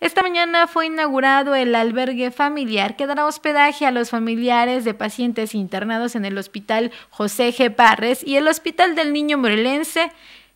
Esta mañana fue inaugurado el albergue familiar que dará hospedaje a los familiares de pacientes internados en el Hospital José G. Parres y el Hospital del Niño Morelense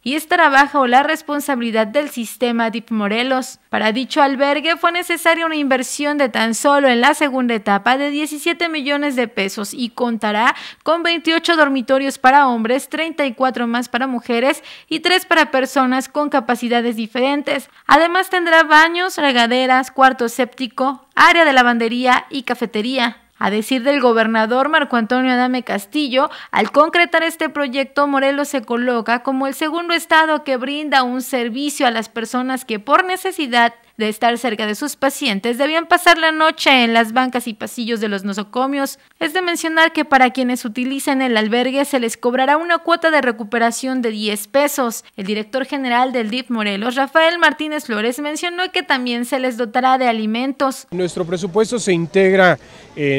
y estará bajo la responsabilidad del sistema DIP Morelos. Para dicho albergue fue necesaria una inversión de tan solo en la segunda etapa de 17 millones de pesos y contará con 28 dormitorios para hombres, 34 más para mujeres y 3 para personas con capacidades diferentes. Además tendrá baños, regaderas, cuarto séptico, área de lavandería y cafetería. A decir del gobernador Marco Antonio Adame Castillo, al concretar este proyecto, Morelos se coloca como el segundo estado que brinda un servicio a las personas que por necesidad de estar cerca de sus pacientes, debían pasar la noche en las bancas y pasillos de los nosocomios. Es de mencionar que para quienes utilicen el albergue se les cobrará una cuota de recuperación de 10 pesos. El director general del DIF Morelos, Rafael Martínez Flores, mencionó que también se les dotará de alimentos. Nuestro presupuesto se integra en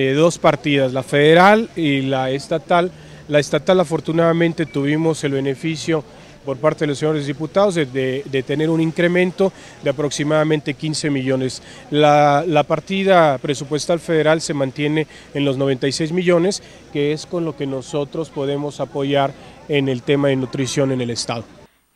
eh, dos partidas, la federal y la estatal. La estatal afortunadamente tuvimos el beneficio por parte de los señores diputados de, tener un incremento de aproximadamente 15 millones. La, la, partida presupuestal federal se mantiene en los 96 millones, que es con lo que nosotros podemos apoyar en el tema de nutrición en el Estado.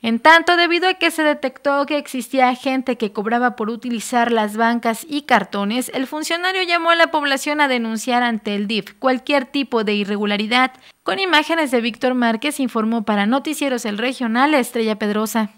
En tanto, debido a que se detectó que existía gente que cobraba por utilizar las bancas y cartones, el funcionario llamó a la población a denunciar ante el DIF cualquier tipo de irregularidad. Con imágenes de Víctor Márquez informó para Noticieros El Regional Estrella Pedrosa.